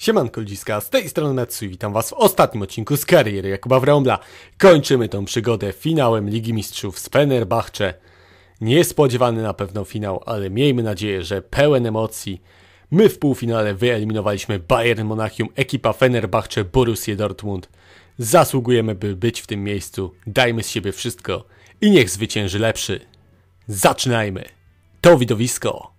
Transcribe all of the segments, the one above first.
Siemanko ludziska, z tej strony Metsu i witam was w ostatnim odcinku z kariery Jakuba Wrąbla. Kończymy tą przygodę finałem Ligi Mistrzów z Fenerbahce. Niespodziewany na pewno finał, ale miejmy nadzieję, że pełen emocji. My w półfinale wyeliminowaliśmy Bayern Monachium, ekipa Fenerbahce Borussia Dortmund. Zasługujemy by być w tym miejscu, dajmy z siebie wszystko i niech zwycięży lepszy. Zaczynajmy! To widowisko!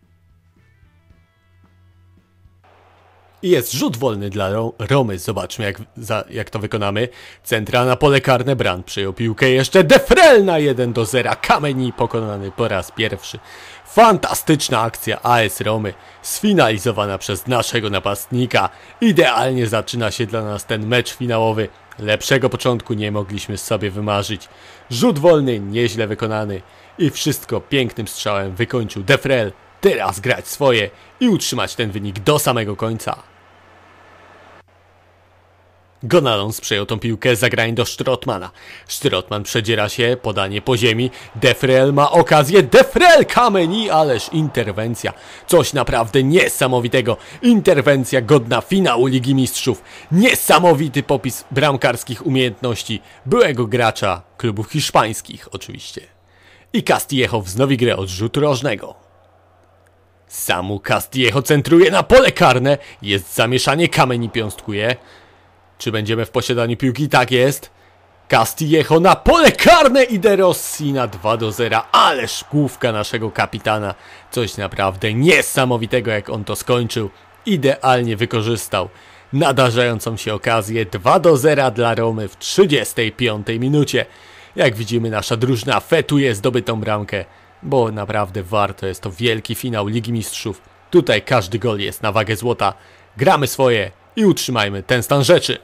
I jest rzut wolny dla Romy. Zobaczmy, jak, za, jak to wykonamy. Centra na pole karne. Brand przyjął piłkę. Jeszcze Defrel na 1 do 0. Kameni pokonany po raz pierwszy. Fantastyczna akcja AS Romy, sfinalizowana przez naszego napastnika. Idealnie zaczyna się dla nas ten mecz finałowy. Lepszego początku nie mogliśmy sobie wymarzyć. Rzut wolny nieźle wykonany i wszystko pięknym strzałem wykończył Defrel. Teraz grać swoje i utrzymać ten wynik do samego końca. Gonalons przejął tą piłkę za grań do Strotmana. Strotman przedziera się, podanie po ziemi. Defrel ma okazję. Defrel kameni, ależ interwencja. Coś naprawdę niesamowitego. Interwencja godna finału Ligi Mistrzów. Niesamowity popis bramkarskich umiejętności byłego gracza klubów hiszpańskich oczywiście. I Castillejo wznowi grę od rzutu rożnego. Samu Castillejo centruje na pole karne. Jest zamieszanie, kameni piąstkuje. Czy będziemy w posiadaniu piłki? Tak jest. Castillejo na pole karne i De Rossi na 2 do 0. Ale główka naszego kapitana. Coś naprawdę niesamowitego, jak on to skończył. Idealnie wykorzystał nadarzającą się okazję 2 do 0 dla Romy w 35 minucie. Jak widzimy, nasza drużyna fetuje zdobytą bramkę, bo naprawdę warto. Jest to wielki finał Ligi Mistrzów. Tutaj każdy gol jest na wagę złota. Gramy swoje i utrzymajmy ten stan rzeczy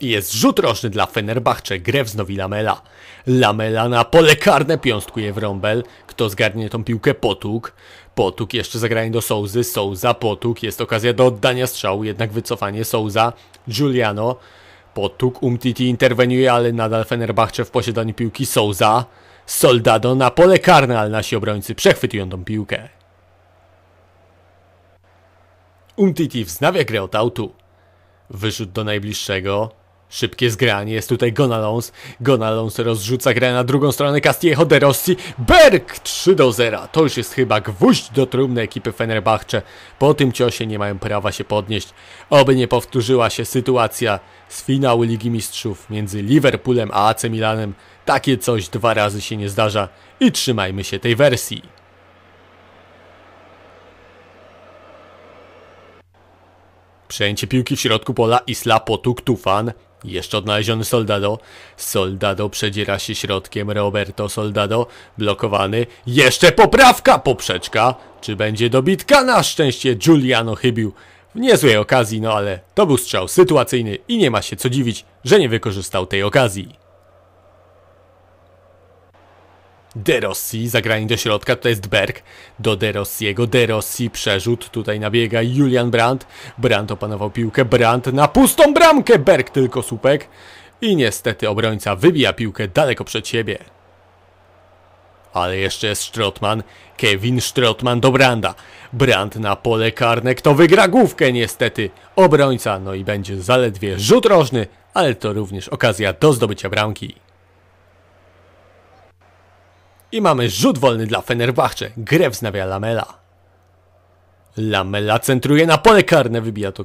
jest rzut roczny dla Fenerbahce, grę wznowi Lamela. Lamela na pole karne piąstkuje w rąbel. Kto zgarnie tą piłkę? Potuk. Potuk jeszcze zagranie do Souzy. Souza, Potuk. Jest okazja do oddania strzału, jednak wycofanie Souza. Giuliano. Potuk, Umtiti interweniuje, ale nadal Fenerbahce w posiadaniu piłki Souza. Soldado na pole karne, ale nasi obrońcy przechwytują tą piłkę. Umtiti wznawia grę od autu. Wyrzut do najbliższego. Szybkie zgranie, jest tutaj Gonalons. Gonalons rozrzuca grę na drugą stronę Castillejo de Rossi. Berg 3 do 0. To już jest chyba gwóźdź do trumny ekipy Fenerbahcze. Po tym ciosie nie mają prawa się podnieść. Oby nie powtórzyła się sytuacja z finału Ligi Mistrzów między Liverpoolem a AC Milanem. Takie coś dwa razy się nie zdarza i trzymajmy się tej wersji. Przejęcie piłki w środku pola Isla Potuk Tufan. Jeszcze odnaleziony Soldado. Soldado przedziera się środkiem. Roberto Soldado blokowany. Jeszcze poprawka! Poprzeczka. Czy będzie dobitka? Na szczęście Giuliano chybił w niezłej okazji, no ale to był strzał sytuacyjny i nie ma się co dziwić, że nie wykorzystał tej okazji. De Rossi, zagranie do środka, to jest Berg do De Rossiego, De Rossi przerzut, tutaj nabiega Julian Brandt, Brandt opanował piłkę, Brandt na pustą bramkę, Berg tylko słupek i niestety obrońca wybija piłkę daleko przed siebie. Ale jeszcze jest Strotman, Kevin Strotman do Branda. Brand na pole karne, kto wygra główkę niestety? Obrońca, no i będzie zaledwie rzut rożny, ale to również okazja do zdobycia bramki. I mamy rzut wolny dla Fenerbahce. Grę wznawia Lamela. Lamela centruje na pole karne, wybija to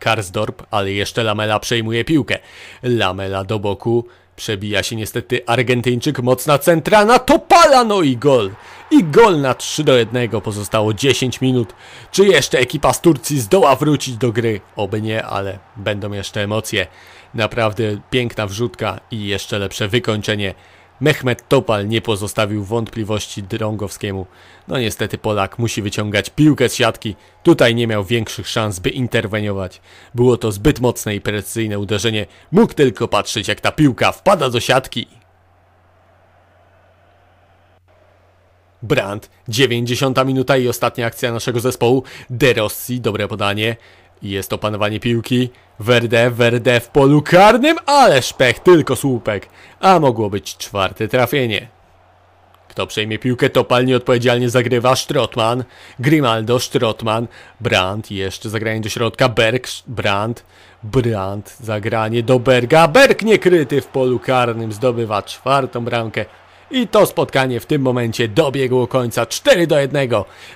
Karsdorp, ale jeszcze Lamela przejmuje piłkę. Lamela do boku, przebija się niestety Argentyńczyk, mocna centra na Topala, no i gol! I gol na 3 do 1, pozostało 10 minut. Czy jeszcze ekipa z Turcji zdoła wrócić do gry? Oby nie, ale będą jeszcze emocje. Naprawdę piękna wrzutka i jeszcze lepsze wykończenie. Mehmet Topal nie pozostawił wątpliwości Drągowskiemu. No niestety Polak musi wyciągać piłkę z siatki. Tutaj nie miał większych szans, by interweniować. Było to zbyt mocne i precyzyjne uderzenie. Mógł tylko patrzeć, jak ta piłka wpada do siatki. Brandt, 90 minuta i ostatnia akcja naszego zespołu. De Rossi, dobre podanie. Jest to panowanie piłki. Werde, Werde w polu karnym, ale szpech, tylko słupek. A mogło być czwarte trafienie. Kto przejmie piłkę, palnie odpowiedzialnie zagrywa Strotman, Grimaldo, Strotman, Brandt, jeszcze zagranie do środka, Berg, Brandt, Brandt, zagranie do Berga, Berg niekryty w polu karnym zdobywa czwartą bramkę i to spotkanie w tym momencie dobiegło końca 4 do 1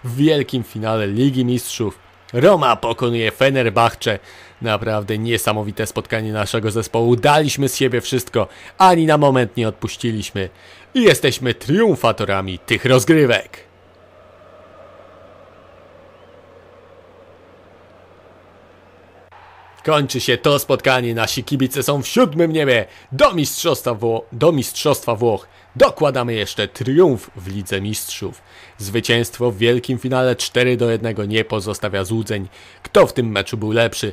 w wielkim finale Ligi Mistrzów. Roma pokonuje Fenerbahce. Naprawdę niesamowite spotkanie naszego zespołu. Daliśmy z siebie wszystko, ani na moment nie odpuściliśmy. I jesteśmy triumfatorami tych rozgrywek. Kończy się to spotkanie. Nasi kibice są w siódmym niebie do Mistrzostwa, Wło do mistrzostwa Włoch. Dokładamy jeszcze triumf w Lidze Mistrzów. Zwycięstwo w wielkim finale 4 do 1 nie pozostawia złudzeń. Kto w tym meczu był lepszy?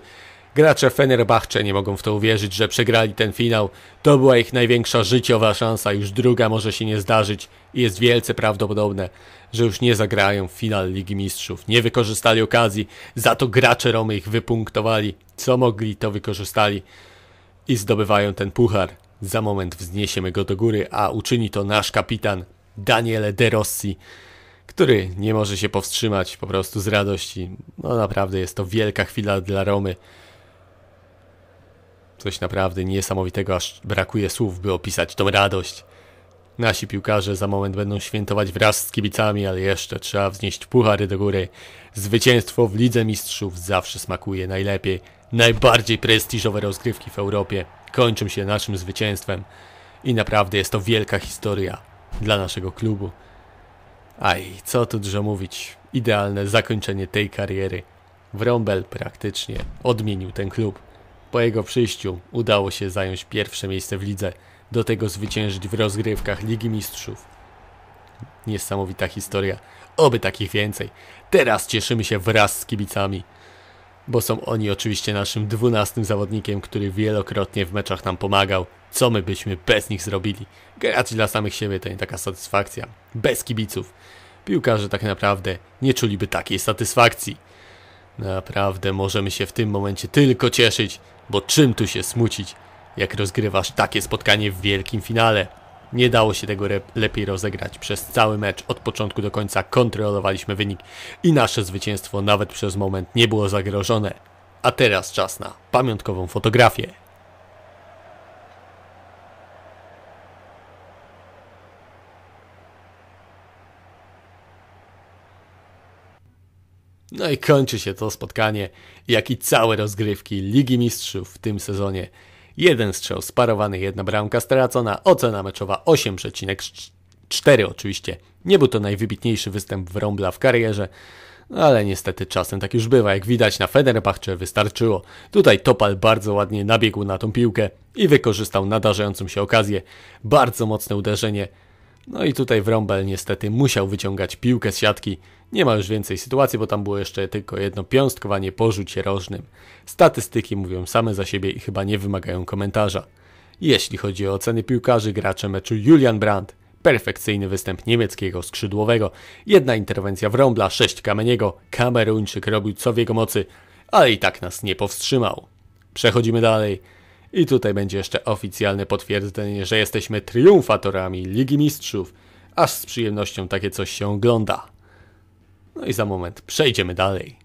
Gracze Fenerbahce nie mogą w to uwierzyć, że przegrali ten finał. To była ich największa życiowa szansa, już druga może się nie zdarzyć i jest wielce prawdopodobne, że już nie zagrają w finale Ligi Mistrzów. Nie wykorzystali okazji, za to gracze Romy ich wypunktowali. Co mogli, to wykorzystali i zdobywają ten puchar. Za moment wzniesiemy go do góry, a uczyni to nasz kapitan Daniele De Rossi, który nie może się powstrzymać po prostu z radości. No naprawdę jest to wielka chwila dla Romy. Coś naprawdę niesamowitego, aż brakuje słów, by opisać tą radość. Nasi piłkarze za moment będą świętować wraz z kibicami, ale jeszcze trzeba wznieść puchary do góry. Zwycięstwo w Lidze Mistrzów zawsze smakuje najlepiej. Najbardziej prestiżowe rozgrywki w Europie kończą się naszym zwycięstwem i naprawdę jest to wielka historia dla naszego klubu. Aj, co tu dużo mówić, idealne zakończenie tej kariery. Wrąbel praktycznie odmienił ten klub. Po jego przyjściu udało się zająć pierwsze miejsce w lidze, do tego zwyciężyć w rozgrywkach Ligi Mistrzów. Niesamowita historia, oby takich więcej. Teraz cieszymy się wraz z kibicami bo są oni oczywiście naszym dwunastym zawodnikiem, który wielokrotnie w meczach nam pomagał. Co my byśmy bez nich zrobili? Grać dla samych siebie to nie taka satysfakcja. Bez kibiców. Piłkarze tak naprawdę nie czuliby takiej satysfakcji. Naprawdę możemy się w tym momencie tylko cieszyć, bo czym tu się smucić, jak rozgrywasz takie spotkanie w wielkim finale? Nie dało się tego lepiej rozegrać. Przez cały mecz od początku do końca kontrolowaliśmy wynik i nasze zwycięstwo nawet przez moment nie było zagrożone. A teraz czas na pamiątkową fotografię. No i kończy się to spotkanie, jak i całe rozgrywki Ligi Mistrzów w tym sezonie. Jeden strzał sparowany, jedna bramka stracona, ocena meczowa 8,4 oczywiście. Nie był to najwybitniejszy występ w Rąbla w karierze, ale niestety czasem tak już bywa, jak widać na Fenerbahce wystarczyło. Tutaj Topal bardzo ładnie nabiegł na tą piłkę i wykorzystał nadarzającą się okazję. Bardzo mocne uderzenie. No i tutaj Wrąbel niestety musiał wyciągać piłkę z siatki. Nie ma już więcej sytuacji, bo tam było jeszcze tylko jedno piąstkowanie po rzucie rożnym. Statystyki mówią same za siebie i chyba nie wymagają komentarza. Jeśli chodzi o oceny piłkarzy, gracze meczu Julian Brandt, perfekcyjny występ niemieckiego skrzydłowego, jedna interwencja w Rąbla, sześć Kameniego, Kameruńczyk robił co w jego mocy, ale i tak nas nie powstrzymał. Przechodzimy dalej. I tutaj będzie jeszcze oficjalne potwierdzenie, że jesteśmy triumfatorami Ligi Mistrzów. Aż z przyjemnością takie coś się ogląda. No i za moment przejdziemy dalej.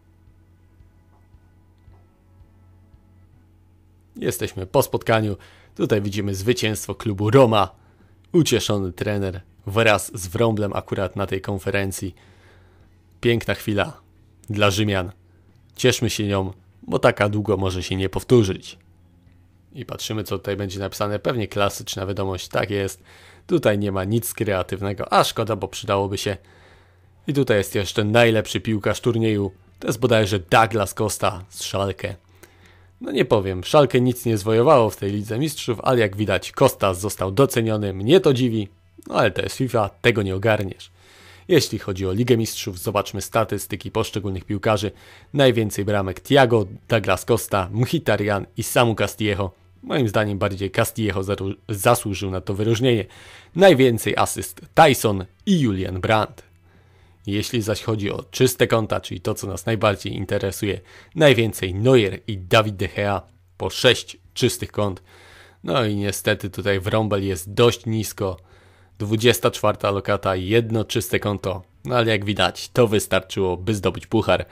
Jesteśmy po spotkaniu. Tutaj widzimy zwycięstwo klubu Roma. Ucieszony trener wraz z Wrąblem akurat na tej konferencji. Piękna chwila dla Rzymian. Cieszmy się nią, bo taka długo może się nie powtórzyć. I patrzymy, co tutaj będzie napisane. Pewnie klasyczna wiadomość, tak jest. Tutaj nie ma nic kreatywnego, a szkoda, bo przydałoby się i tutaj jest jeszcze najlepszy piłkarz turnieju. To jest bodajże Douglas Costa z Szalkę. No nie powiem, Szalkę nic nie zwojowało w tej Lidze Mistrzów, ale jak widać Costa został doceniony, mnie to dziwi, no ale to jest FIFA, tego nie ogarniesz. Jeśli chodzi o Ligę Mistrzów, zobaczmy statystyki poszczególnych piłkarzy. Najwięcej bramek Thiago, Douglas Costa, Mkhitaryan i Samu Castillejo. Moim zdaniem bardziej Castillejo zasłużył na to wyróżnienie. Najwięcej asyst Tyson i Julian Brandt. Jeśli zaś chodzi o czyste konta, czyli to, co nas najbardziej interesuje, najwięcej Neuer i Dawid De Gea po 6 czystych kont. No i niestety tutaj wrąbel jest dość nisko. 24 lokata, jedno czyste konto. No ale jak widać, to wystarczyło, by zdobyć puchar.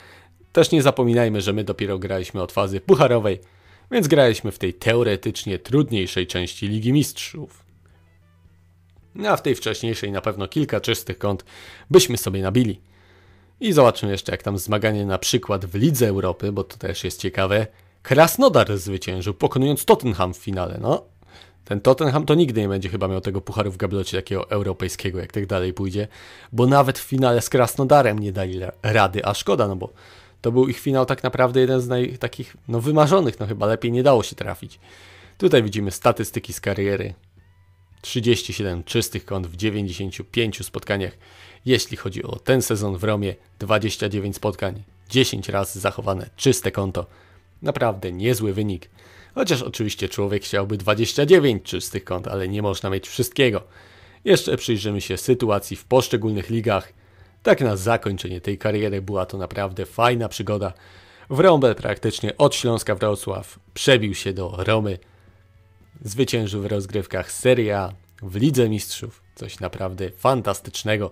Też nie zapominajmy, że my dopiero graliśmy od fazy pucharowej, więc graliśmy w tej teoretycznie trudniejszej części Ligi Mistrzów. No, a w tej wcześniejszej na pewno kilka czystych kąt byśmy sobie nabili. I zobaczmy jeszcze jak tam zmaganie na przykład w Lidze Europy, bo to też jest ciekawe. Krasnodar zwyciężył, pokonując Tottenham w finale. No, ten Tottenham to nigdy nie będzie chyba miał tego pucharu w gablocie takiego europejskiego, jak tak dalej pójdzie, bo nawet w finale z Krasnodarem nie dali rady, a szkoda, no bo to był ich finał tak naprawdę jeden z naj, takich no, wymarzonych, no chyba lepiej nie dało się trafić. Tutaj widzimy statystyki z kariery 37 czystych kąt w 95 spotkaniach. Jeśli chodzi o ten sezon w Romie, 29 spotkań, 10 razy zachowane czyste konto. Naprawdę niezły wynik. Chociaż oczywiście człowiek chciałby 29 czystych kąt, ale nie można mieć wszystkiego. Jeszcze przyjrzymy się sytuacji w poszczególnych ligach. Tak na zakończenie tej kariery była to naprawdę fajna przygoda. Wrąbel praktycznie od Śląska Wrocław przebił się do Romy zwyciężył w rozgrywkach Seria w Lidze Mistrzów. Coś naprawdę fantastycznego.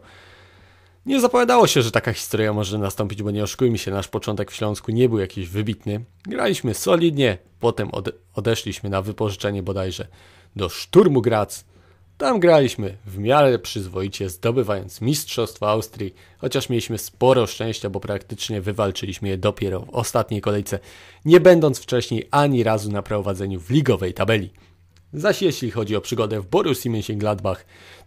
Nie zapowiadało się, że taka historia może nastąpić, bo nie oszukujmy się, nasz początek w Śląsku nie był jakiś wybitny. Graliśmy solidnie, potem ode odeszliśmy na wypożyczenie bodajże do Szturmu Graz. Tam graliśmy w miarę przyzwoicie, zdobywając Mistrzostwo Austrii, chociaż mieliśmy sporo szczęścia, bo praktycznie wywalczyliśmy je dopiero w ostatniej kolejce, nie będąc wcześniej ani razu na prowadzeniu w ligowej tabeli. Zaś jeśli chodzi o przygodę w Borussii Mönchengladbach,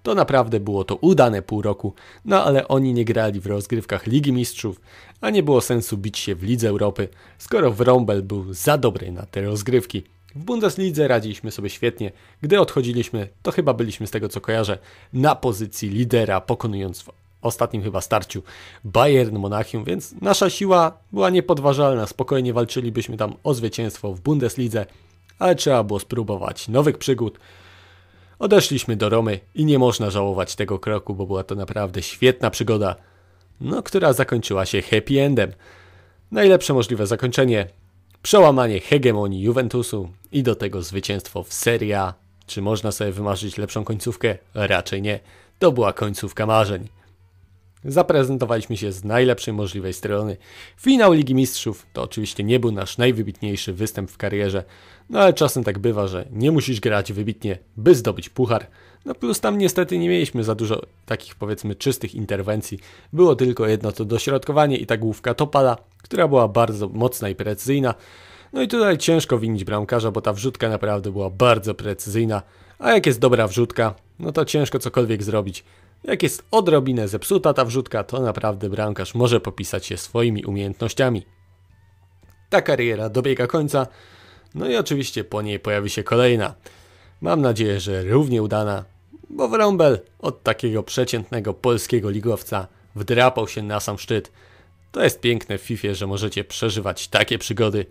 to naprawdę było to udane pół roku, no ale oni nie grali w rozgrywkach Ligi Mistrzów, a nie było sensu bić się w Lidze Europy, skoro Wrąbel był za dobry na te rozgrywki. W Bundeslidze radziliśmy sobie świetnie. Gdy odchodziliśmy, to chyba byliśmy z tego co kojarzę na pozycji lidera, pokonując w ostatnim chyba starciu Bayern Monachium, więc nasza siła była niepodważalna. Spokojnie walczylibyśmy tam o zwycięstwo w Bundeslidze ale trzeba było spróbować nowych przygód. Odeszliśmy do Romy i nie można żałować tego kroku, bo była to naprawdę świetna przygoda, no, która zakończyła się happy endem. Najlepsze możliwe zakończenie, przełamanie hegemonii Juventusu i do tego zwycięstwo w Serie Czy można sobie wymarzyć lepszą końcówkę? Raczej nie. To była końcówka marzeń. Zaprezentowaliśmy się z najlepszej możliwej strony. Finał Ligi Mistrzów to oczywiście nie był nasz najwybitniejszy występ w karierze, no ale czasem tak bywa, że nie musisz grać wybitnie, by zdobyć puchar. No plus tam niestety nie mieliśmy za dużo takich powiedzmy czystych interwencji. Było tylko jedno to dośrodkowanie i ta główka Topala, która była bardzo mocna i precyzyjna. No i tutaj ciężko winić bramkarza, bo ta wrzutka naprawdę była bardzo precyzyjna. A jak jest dobra wrzutka, no to ciężko cokolwiek zrobić. Jak jest odrobinę zepsuta ta wrzutka, to naprawdę bramkarz może popisać się swoimi umiejętnościami. Ta kariera dobiega końca. No i oczywiście po niej pojawi się kolejna. Mam nadzieję, że równie udana, bo Wrąbel od takiego przeciętnego polskiego ligowca wdrapał się na sam szczyt. To jest piękne w FIFA, że możecie przeżywać takie przygody,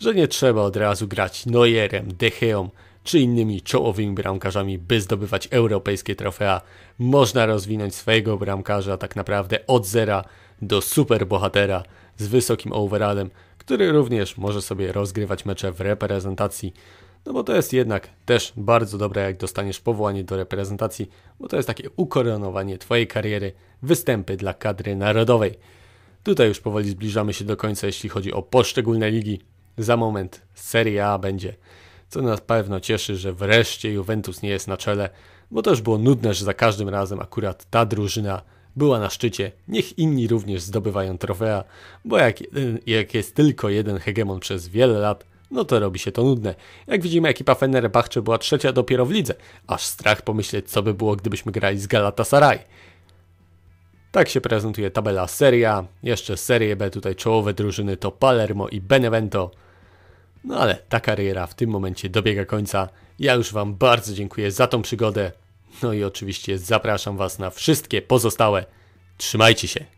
że nie trzeba od razu grać Neuerem, Decheom czy innymi czołowymi bramkarzami, by zdobywać europejskie trofea. Można rozwinąć swojego bramkarza tak naprawdę od zera do superbohatera z wysokim overallem, który również może sobie rozgrywać mecze w reprezentacji. No bo to jest jednak też bardzo dobre, jak dostaniesz powołanie do reprezentacji, bo to jest takie ukoronowanie Twojej kariery, występy dla kadry narodowej. Tutaj już powoli zbliżamy się do końca, jeśli chodzi o poszczególne ligi. Za moment Serie A będzie, co nas pewno cieszy, że wreszcie Juventus nie jest na czele, bo też było nudne, że za każdym razem akurat ta drużyna była na szczycie, niech inni również zdobywają trofea, bo jak, jak jest tylko jeden hegemon przez wiele lat, no to robi się to nudne. Jak widzimy, ekipa Fenerbahce była trzecia dopiero w lidze. Aż strach pomyśleć, co by było, gdybyśmy grali z Galatasaray. Tak się prezentuje tabela Seria. Jeszcze Serie B, tutaj czołowe drużyny to Palermo i Benevento. No ale ta kariera w tym momencie dobiega końca. Ja już Wam bardzo dziękuję za tą przygodę. No i oczywiście zapraszam Was na wszystkie pozostałe. Trzymajcie się.